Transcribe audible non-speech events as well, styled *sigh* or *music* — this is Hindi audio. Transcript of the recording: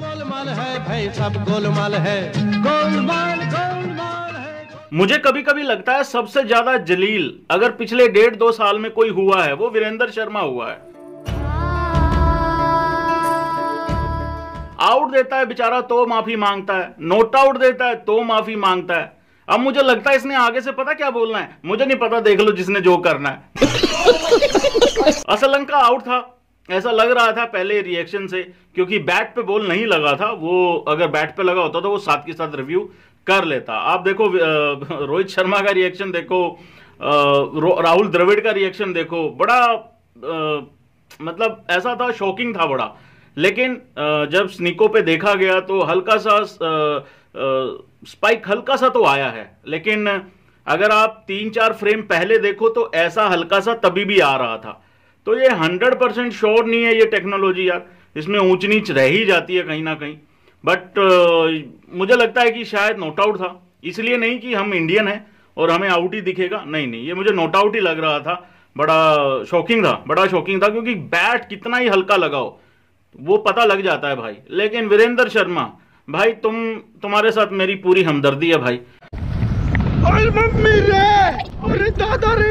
गोलमाल है भाई सब गोलमाल है गोलमाल मुझे कभी कभी लगता है सबसे ज्यादा जलील अगर पिछले डेढ़ दो साल में कोई हुआ है वो वीरेंद्र शर्मा हुआ है आउट देता है बेचारा तो माफी मांगता है नोट आउट देता है तो माफी मांगता है अब मुझे लगता है इसने आगे से पता क्या बोलना है मुझे नहीं पता देख लो जिसने जो करना है *laughs* असलंका आउट था ऐसा लग रहा था पहले रिएक्शन से क्योंकि बैट पे बॉल नहीं लगा था वो अगर बैट पे लगा होता तो वो साथ के साथ रिव्यू कर लेता आप देखो रोहित शर्मा का रिएक्शन देखो राहुल द्रविड़ का रिएक्शन देखो बड़ा आ, मतलब ऐसा था शॉकिंग था बड़ा लेकिन आ, जब स्निको पे देखा गया तो हल्का सा स्पाइक हल्का सा तो आया है लेकिन अगर आप तीन चार फ्रेम पहले देखो तो ऐसा हल्का सा तभी भी आ रहा था तो ये हंड्रेड परसेंट श्योर नहीं है ये टेक्नोलॉजी यार इसमें ऊंच नीच रह ही जाती है कहीं ना कहीं बट uh, मुझे लगता है कि शायद नोट आउट था इसलिए नहीं कि हम इंडियन हैं और हमें आउट ही दिखेगा नहीं नहीं ये मुझे नोट आउट ही लग रहा था बड़ा शॉकिंग था बड़ा शॉकिंग था क्योंकि बैट कितना ही हल्का लगाओ वो पता लग जाता है भाई लेकिन वीरेंद्र शर्मा भाई तुम तुम्हारे साथ मेरी पूरी हमदर्दी है भाई मम्मी रे अरे दादा रे